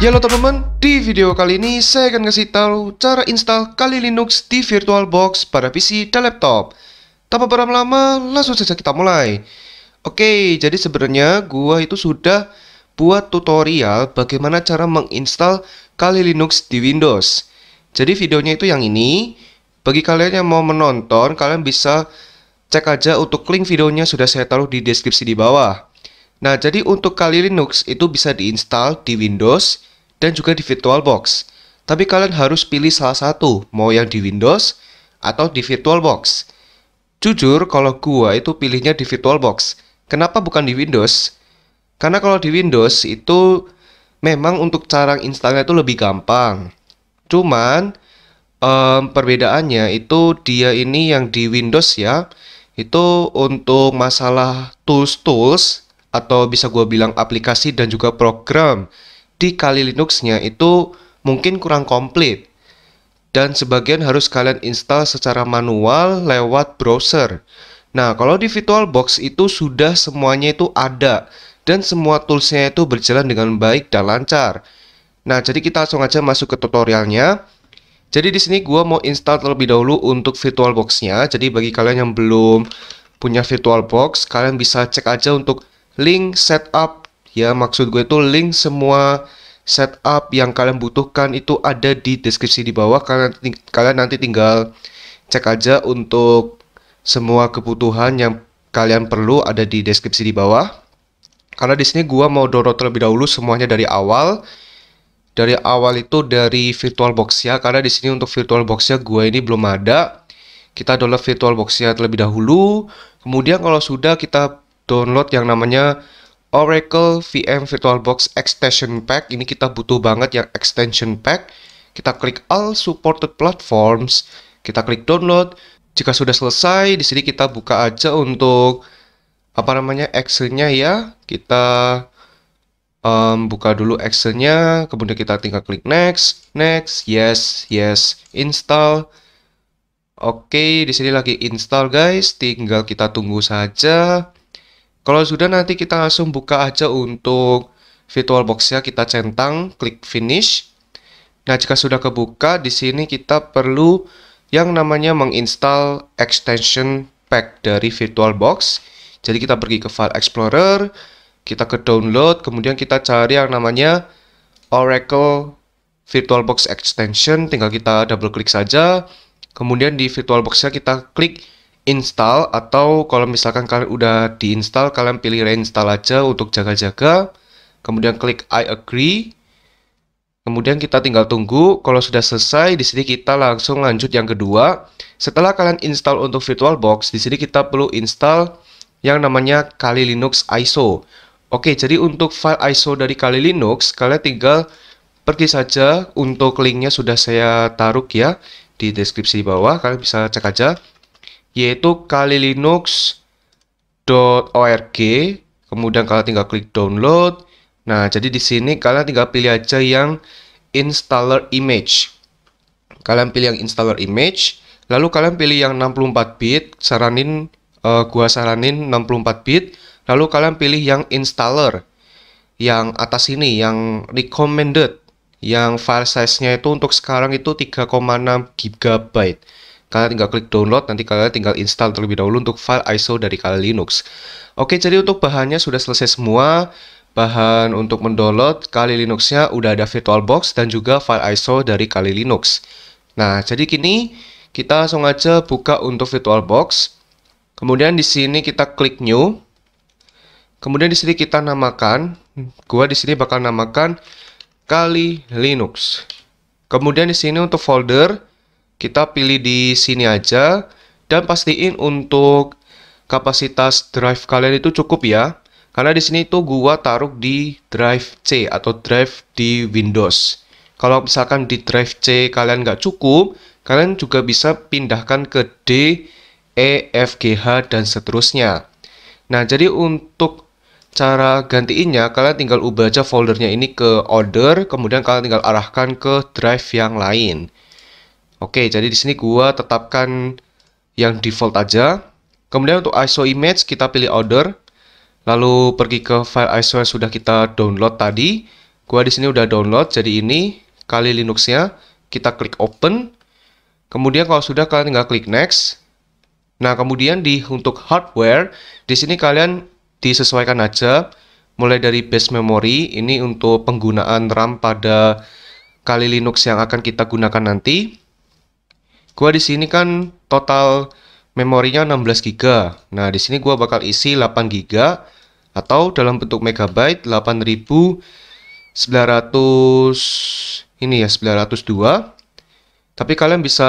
Ya Halo teman-teman, di video kali ini saya akan kasih tahu cara install Kali Linux di VirtualBox pada PC dan laptop. Tanpa berlama-lama, langsung saja kita mulai. Oke, jadi sebenarnya gua itu sudah buat tutorial bagaimana cara menginstal Kali Linux di Windows. Jadi videonya itu yang ini. Bagi kalian yang mau menonton, kalian bisa cek aja untuk link videonya sudah saya taruh di deskripsi di bawah. Nah, jadi untuk Kali Linux itu bisa diinstal di Windows, dan juga di VirtualBox. Tapi kalian harus pilih salah satu, mau yang di Windows atau di VirtualBox. Jujur, kalau gua itu pilihnya di VirtualBox. Kenapa bukan di Windows? Karena kalau di Windows itu memang untuk cara installnya itu lebih gampang. Cuman um, perbedaannya itu dia ini yang di Windows ya, itu untuk masalah tools-tools atau bisa gua bilang aplikasi dan juga program di kali Linuxnya itu mungkin kurang komplit dan sebagian harus kalian install secara manual lewat browser. Nah, kalau di VirtualBox itu sudah semuanya itu ada dan semua toolsnya itu berjalan dengan baik dan lancar. Nah, jadi kita langsung aja masuk ke tutorialnya. Jadi di sini gue mau install terlebih dahulu untuk VirtualBox-nya. Jadi bagi kalian yang belum punya VirtualBox, kalian bisa cek aja untuk link setup Ya, maksud gue itu link semua setup yang kalian butuhkan itu ada di deskripsi di bawah. Kalian kalian nanti tinggal cek aja untuk semua kebutuhan yang kalian perlu ada di deskripsi di bawah. Karena di sini gua mau download terlebih dahulu semuanya dari awal. Dari awal itu dari virtual box ya, karena di sini untuk virtual box ya gua ini belum ada. Kita download virtual ya terlebih dahulu. Kemudian kalau sudah kita download yang namanya Oracle VM VirtualBox Extension Pack. Ini kita butuh banget yang extension pack. Kita klik All Supported Platforms. Kita klik Download. Jika sudah selesai, di sini kita buka aja untuk apa namanya excel ya. Kita um, buka dulu excel kemudian kita tinggal klik Next, Next, Yes, Yes, Install. Oke, di sini lagi install guys. Tinggal kita tunggu saja. Kalau sudah nanti kita langsung buka aja untuk virtual boxnya kita centang, klik finish. Nah, jika sudah kebuka, di sini kita perlu yang namanya menginstal extension pack dari VirtualBox. Jadi kita pergi ke File Explorer, kita ke download, kemudian kita cari yang namanya Oracle VirtualBox extension, tinggal kita double klik saja. Kemudian di VirtualBox-nya kita klik install atau kalau misalkan kalian udah diinstal kalian pilih reinstall aja untuk jaga-jaga kemudian klik I agree kemudian kita tinggal tunggu kalau sudah selesai di sini kita langsung lanjut yang kedua setelah kalian install untuk VirtualBox di sini kita perlu install yang namanya Kali Linux ISO Oke jadi untuk file ISO dari Kali Linux kalian tinggal pergi saja untuk linknya sudah saya taruh ya di deskripsi di bawah kalian bisa cek aja yaitu kali linux.org kemudian kalian tinggal klik download nah jadi di sini kalian tinggal pilih aja yang installer image kalian pilih yang installer image lalu kalian pilih yang 64 bit saranin uh, gua saranin 64 bit lalu kalian pilih yang installer yang atas ini yang recommended yang file size-nya itu untuk sekarang itu 3,6 GB Kalian tinggal klik download, nanti kalian tinggal install terlebih dahulu untuk file ISO dari kali Linux. Oke, jadi untuk bahannya sudah selesai semua. Bahan untuk mendownload Kali Linuxnya udah ada VirtualBox dan juga file ISO dari Kali Linux. Nah, jadi kini kita langsung aja buka untuk VirtualBox. Kemudian di sini kita klik New. Kemudian di sini kita namakan, gua di sini bakal namakan Kali Linux. Kemudian di sini untuk folder, kita pilih di sini aja dan pastiin untuk kapasitas drive kalian itu cukup ya. Karena di sini itu gua taruh di drive C atau drive di Windows. Kalau misalkan di drive C kalian nggak cukup, kalian juga bisa pindahkan ke D, E, F, G, H, dan seterusnya. Nah, jadi untuk cara gantiinnya, kalian tinggal ubah aja foldernya ini ke order, kemudian kalian tinggal arahkan ke drive yang lain. Oke, jadi di sini gua tetapkan yang default aja. Kemudian untuk ISO image kita pilih order, lalu pergi ke file ISO yang sudah kita download tadi. Gua di sini udah download, jadi ini kali Linuxnya. Kita klik open. Kemudian kalau sudah kalian tinggal klik next. Nah, kemudian di untuk hardware, di sini kalian disesuaikan aja mulai dari base memory ini untuk penggunaan RAM pada kali Linux yang akan kita gunakan nanti Gua di sini kan total memorinya 16 GB. Nah, di sini gua bakal isi 8 GB atau dalam bentuk megabyte 8900 ini ya 902. Tapi kalian bisa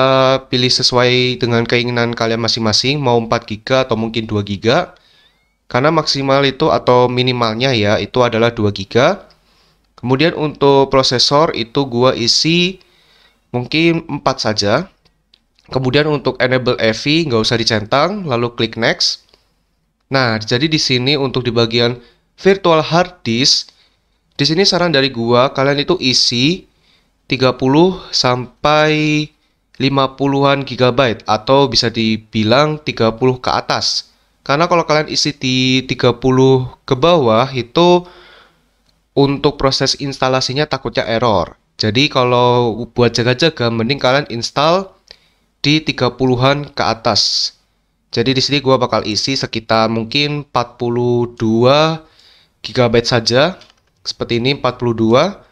pilih sesuai dengan keinginan kalian masing-masing, mau 4 GB atau mungkin 2 GB. Karena maksimal itu atau minimalnya ya itu adalah 2 GB. Kemudian untuk prosesor itu gua isi mungkin 4 saja Kemudian untuk enable EV nggak usah dicentang, lalu klik next. Nah, jadi di sini untuk di bagian virtual hard disk, di sini saran dari gua kalian itu isi 30 sampai 50-an gigabyte atau bisa dibilang 30 ke atas. Karena kalau kalian isi di 30 ke bawah itu untuk proses instalasinya takutnya error. Jadi kalau buat jaga-jaga mending kalian install di 30-an ke atas. Jadi di sini gua bakal isi sekitar mungkin 42 GB saja. Seperti ini 42.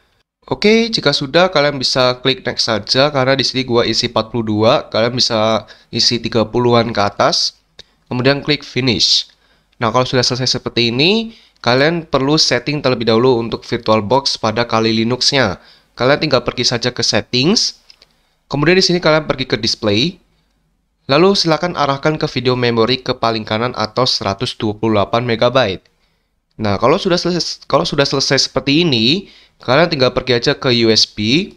Oke, jika sudah kalian bisa klik next saja karena di sini gua isi 42, kalian bisa isi 30-an ke atas. Kemudian klik finish. Nah, kalau sudah selesai seperti ini, kalian perlu setting terlebih dahulu untuk VirtualBox pada kali Linux-nya. Kalian tinggal pergi saja ke settings, Kemudian di sini kalian pergi ke display, lalu silakan arahkan ke video memory ke paling kanan atau 128 MB. Nah, kalau sudah selesai, kalau sudah selesai seperti ini, kalian tinggal pergi aja ke USB,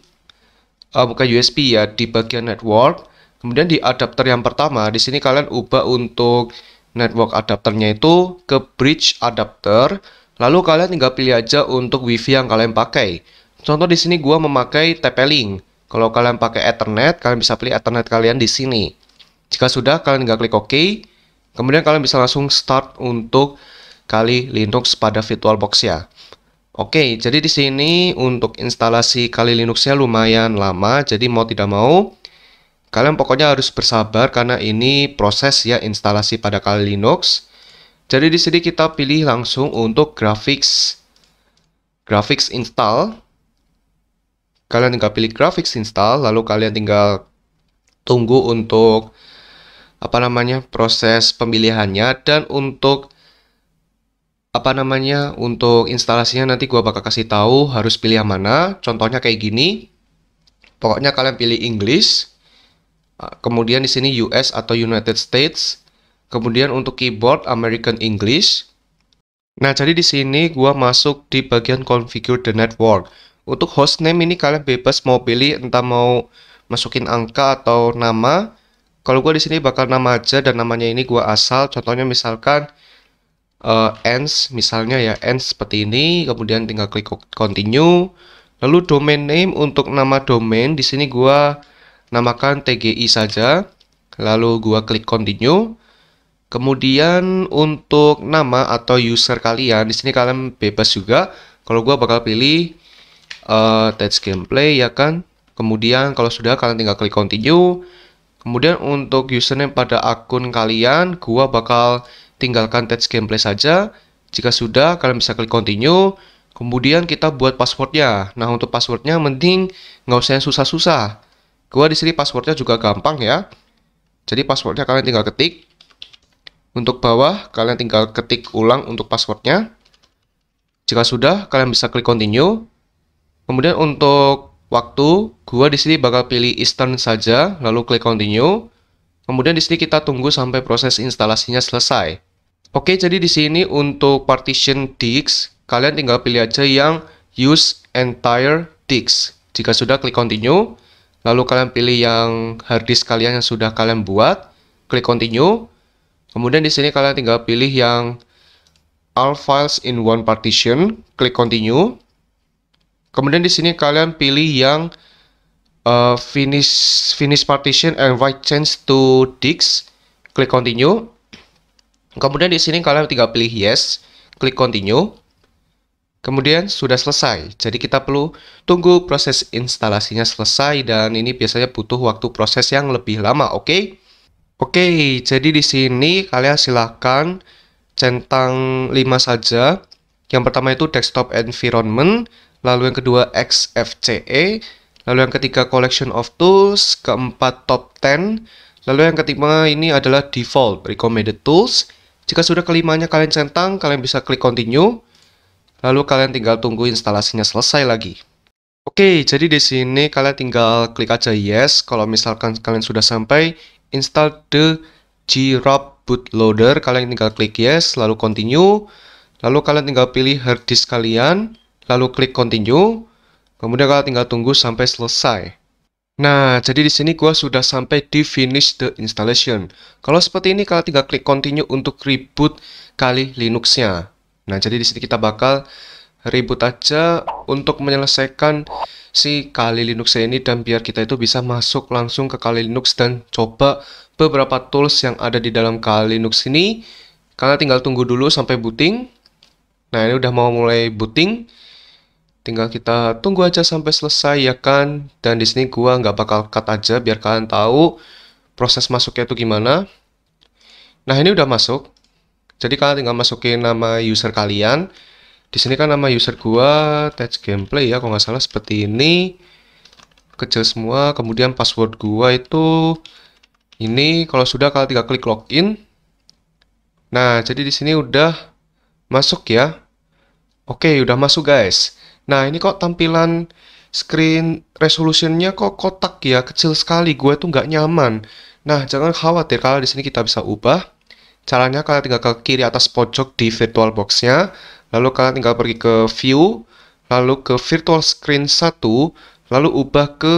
uh, eh, bukan USB ya, di bagian network. Kemudian di adapter yang pertama, di sini kalian ubah untuk network adapternya itu ke bridge adapter. Lalu kalian tinggal pilih aja untuk WiFi yang kalian pakai. Contoh di sini gua memakai TP-Link. Kalau kalian pakai Ethernet, kalian bisa pilih Ethernet kalian di sini. Jika sudah, kalian tinggal klik OK. Kemudian kalian bisa langsung start untuk kali Linux pada VirtualBox ya. Oke, jadi di sini untuk instalasi kali Linuxnya lumayan lama, jadi mau tidak mau kalian pokoknya harus bersabar karena ini proses ya instalasi pada kali Linux. Jadi di sini kita pilih langsung untuk graphics graphics install Kalian tinggal pilih graphics install, lalu kalian tinggal tunggu untuk apa namanya proses pemilihannya dan untuk apa namanya untuk instalasinya nanti gua bakal kasih tahu harus pilih yang mana contohnya kayak gini pokoknya kalian pilih English ah, kemudian di sini US atau United States kemudian untuk keyboard American English nah jadi di sini gua masuk di bagian configure the network untuk hostname ini kalian bebas mau pilih entah mau masukin angka atau nama. Kalau gue di sini bakal nama aja dan namanya ini gue asal. Contohnya misalkan uh, ends misalnya ya ends seperti ini. Kemudian tinggal klik continue. Lalu domain name untuk nama domain di sini gue namakan TGI saja. Lalu gue klik continue. Kemudian untuk nama atau user kalian di sini kalian bebas juga. Kalau gue bakal pilih uh, eh, touch gameplay ya kan. Kemudian kalau sudah kalian tinggal klik continue. Kemudian untuk username pada akun kalian, gua bakal tinggalkan touch gameplay saja. Jika sudah, kalian bisa klik continue. Kemudian kita buat passwordnya. Nah untuk passwordnya mending nggak usah yang susah-susah. Gua di sini passwordnya juga gampang ya. Jadi passwordnya kalian tinggal ketik. Untuk bawah kalian tinggal ketik ulang untuk passwordnya. Jika sudah, kalian bisa klik continue. Kemudian untuk waktu, gua di sini bakal pilih Eastern saja, lalu klik continue. Kemudian di sini kita tunggu sampai proses instalasinya selesai. Oke, jadi di sini untuk partition disk, kalian tinggal pilih aja yang use entire disk. Jika sudah klik continue, lalu kalian pilih yang hard disk kalian yang sudah kalian buat, klik continue. Kemudian di sini kalian tinggal pilih yang all files in one partition, klik continue. Kemudian di sini kalian pilih yang uh, finish finish partition and write change to disk. Klik continue. Kemudian di sini kalian tinggal pilih yes, klik continue. Kemudian sudah selesai. Jadi kita perlu tunggu proses instalasinya selesai dan ini biasanya butuh waktu proses yang lebih lama, oke? Okay? Oke, okay, jadi di sini kalian silahkan centang 5 saja. Yang pertama itu desktop environment, lalu yang kedua XFCE, lalu yang ketiga collection of tools, keempat top 10, lalu yang ketiga ini adalah default recommended tools. Jika sudah kelimanya kalian centang, kalian bisa klik continue, lalu kalian tinggal tunggu instalasinya selesai lagi. Oke, jadi di sini kalian tinggal klik aja yes kalau misalkan kalian sudah sampai install the grub bootloader, kalian tinggal klik yes lalu continue. Lalu kalian tinggal pilih hard disk kalian lalu klik continue, kemudian kalian tinggal tunggu sampai selesai. Nah, jadi di sini gua sudah sampai di finish the installation. Kalau seperti ini kalian tinggal klik continue untuk reboot kali linuxnya Nah, jadi di sini kita bakal reboot aja untuk menyelesaikan si kali Linux ini dan biar kita itu bisa masuk langsung ke kali Linux dan coba beberapa tools yang ada di dalam kali Linux ini. Kalian tinggal tunggu dulu sampai booting. Nah, ini udah mau mulai booting tinggal kita tunggu aja sampai selesai ya kan. Dan di sini gua nggak bakal cut aja biar kalian tahu proses masuknya itu gimana. Nah ini udah masuk. Jadi kalian tinggal masukin nama user kalian. Di sini kan nama user gua touch gameplay ya, kalau nggak salah seperti ini. Kecil semua. Kemudian password gua itu ini kalau sudah kalian tinggal klik login. Nah jadi di sini udah masuk ya. Oke udah masuk guys. Nah ini kok tampilan screen resolutionnya kok kotak ya kecil sekali gue tuh nggak nyaman nah jangan khawatir kalau di sini kita bisa ubah caranya kalian tinggal ke kiri atas pojok di virtual boxnya lalu kalian tinggal pergi ke view lalu ke virtual screen 1 lalu ubah ke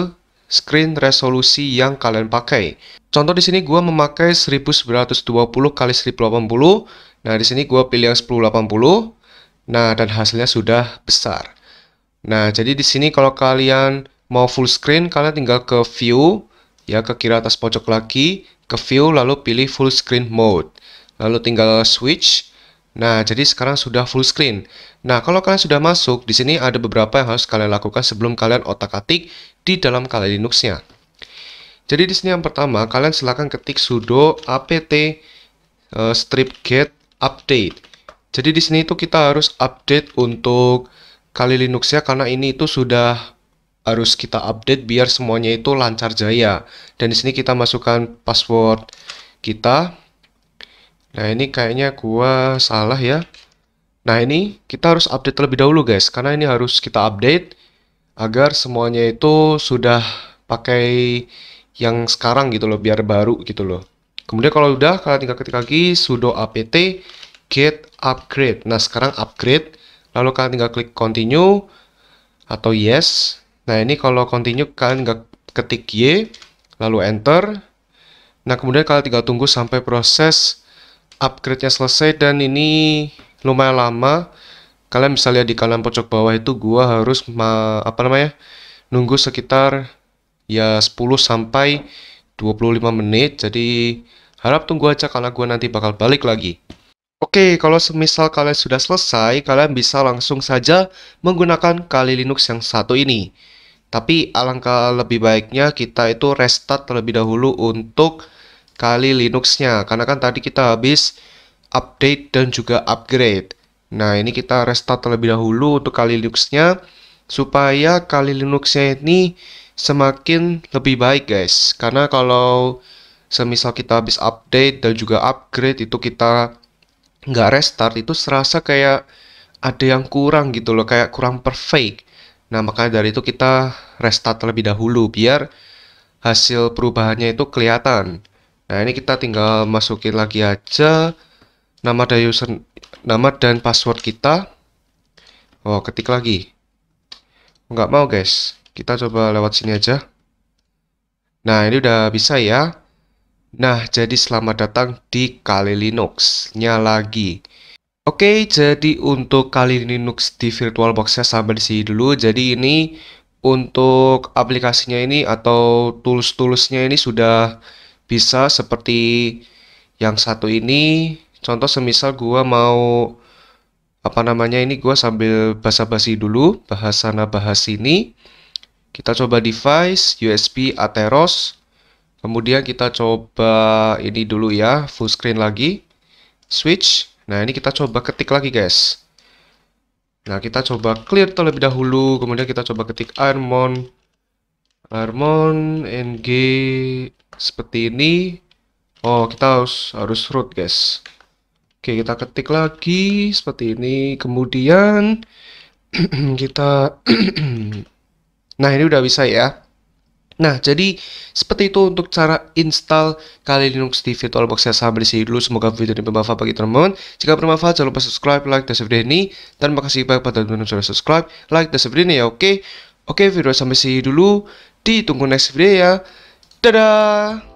screen resolusi yang kalian pakai contoh di sini gue memakai 1920 x 1080 nah di sini gue pilih yang 1080 nah dan hasilnya sudah besar Nah, jadi di sini kalau kalian mau full screen, kalian tinggal ke view, ya ke kiri atas pojok lagi, ke view, lalu pilih full screen mode. Lalu tinggal switch. Nah, jadi sekarang sudah full screen. Nah, kalau kalian sudah masuk, di sini ada beberapa yang harus kalian lakukan sebelum kalian otak-atik di dalam Kali Linux-nya. Jadi di sini yang pertama, kalian silakan ketik sudo apt uh, eh, strip get update. Jadi di sini itu kita harus update untuk kali Linux ya karena ini itu sudah harus kita update biar semuanya itu lancar jaya. Dan di sini kita masukkan password kita. Nah, ini kayaknya gua salah ya. Nah, ini kita harus update terlebih dahulu guys karena ini harus kita update agar semuanya itu sudah pakai yang sekarang gitu loh biar baru gitu loh. Kemudian kalau udah kalian tinggal ketik lagi sudo apt get upgrade. Nah, sekarang upgrade Lalu kalian tinggal klik continue atau yes. Nah, ini kalau continue kalian nggak ketik Y, lalu enter. Nah, kemudian kalian tinggal tunggu sampai proses upgrade-nya selesai dan ini lumayan lama. Kalian bisa lihat di kanan pojok bawah itu gua harus ma apa namanya? nunggu sekitar ya 10 sampai 25 menit. Jadi harap tunggu aja karena gua nanti bakal balik lagi. Oke, kalau semisal kalian sudah selesai, kalian bisa langsung saja menggunakan kali Linux yang satu ini. Tapi alangkah lebih baiknya kita itu restart terlebih dahulu untuk kali Linuxnya. Karena kan tadi kita habis update dan juga upgrade. Nah, ini kita restart terlebih dahulu untuk kali Linuxnya supaya kali Linuxnya ini semakin lebih baik guys. Karena kalau semisal kita habis update dan juga upgrade itu kita nggak restart itu serasa kayak ada yang kurang gitu loh, kayak kurang perfect. Nah, makanya dari itu kita restart terlebih dahulu biar hasil perubahannya itu kelihatan. Nah, ini kita tinggal masukin lagi aja nama dan user nama dan password kita. Oh, ketik lagi. Nggak mau, guys. Kita coba lewat sini aja. Nah, ini udah bisa ya. Nah, jadi selamat datang di Kali Linux-nya lagi. Oke, jadi untuk Kali Linux di VirtualBox-nya sampai di sini dulu. Jadi ini untuk aplikasinya ini atau tools-toolsnya ini sudah bisa seperti yang satu ini. Contoh semisal gua mau apa namanya ini gua sambil basa-basi dulu, bahasa nah bahas ini Kita coba device USB Atheros Kemudian kita coba ini dulu ya, full screen lagi. Switch. Nah, ini kita coba ketik lagi, guys. Nah, kita coba clear terlebih dahulu. Kemudian kita coba ketik Armon. Armon NG seperti ini. Oh, kita harus harus root, guys. Oke, kita ketik lagi seperti ini. Kemudian kita Nah, ini udah bisa ya. Nah, jadi seperti itu untuk cara install Kali Linux di VirtualBox. Saya sampai di sini dulu. Semoga video ini bermanfaat bagi teman-teman. Jika bermanfaat, jangan lupa subscribe, like, dan subscribe ini. Dan kasih banyak pada teman-teman sudah subscribe, like, dan subscribe ini ya, oke? Oke, video sampai sini dulu. Ditunggu next video ya. Dadah!